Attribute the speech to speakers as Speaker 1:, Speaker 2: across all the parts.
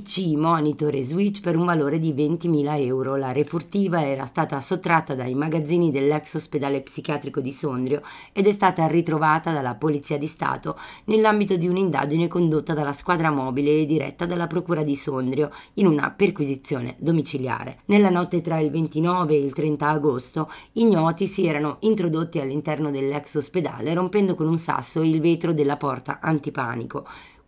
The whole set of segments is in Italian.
Speaker 1: PC monitor e switch per un valore di 20.000 euro. La refurtiva era stata sottratta dai magazzini dell'ex ospedale psichiatrico di Sondrio ed è stata ritrovata dalla Polizia di Stato nell'ambito di un'indagine condotta dalla squadra mobile e diretta dalla Procura di Sondrio in una perquisizione domiciliare. Nella notte tra il 29 e il 30 agosto ignoti si erano introdotti all'interno dell'ex ospedale rompendo con un sasso il vetro della porta antipanico.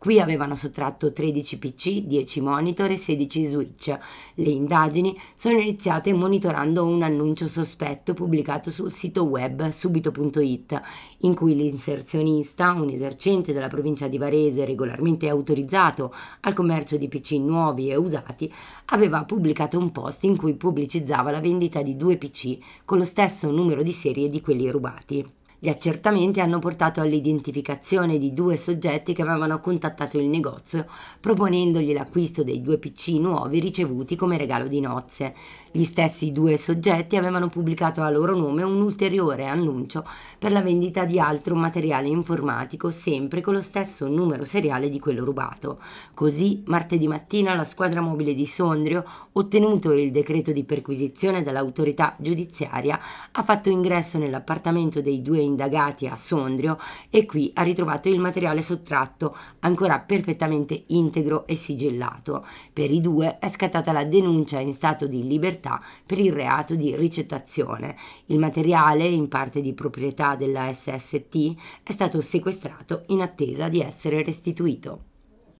Speaker 1: Qui avevano sottratto 13 PC, 10 monitor e 16 switch. Le indagini sono iniziate monitorando un annuncio sospetto pubblicato sul sito web subito.it, in cui l'inserzionista, un esercente della provincia di Varese regolarmente autorizzato al commercio di PC nuovi e usati, aveva pubblicato un post in cui pubblicizzava la vendita di due PC con lo stesso numero di serie di quelli rubati. Gli accertamenti hanno portato all'identificazione di due soggetti che avevano contattato il negozio proponendogli l'acquisto dei due PC nuovi ricevuti come regalo di nozze. Gli stessi due soggetti avevano pubblicato a loro nome un ulteriore annuncio per la vendita di altro materiale informatico sempre con lo stesso numero seriale di quello rubato. Così martedì mattina la squadra mobile di Sondrio, ottenuto il decreto di perquisizione dall'autorità giudiziaria, ha fatto ingresso nell'appartamento dei due individui indagati a Sondrio e qui ha ritrovato il materiale sottratto ancora perfettamente integro e sigillato. Per i due è scattata la denuncia in stato di libertà per il reato di ricettazione. Il materiale, in parte di proprietà della SST, è stato sequestrato in attesa di essere restituito.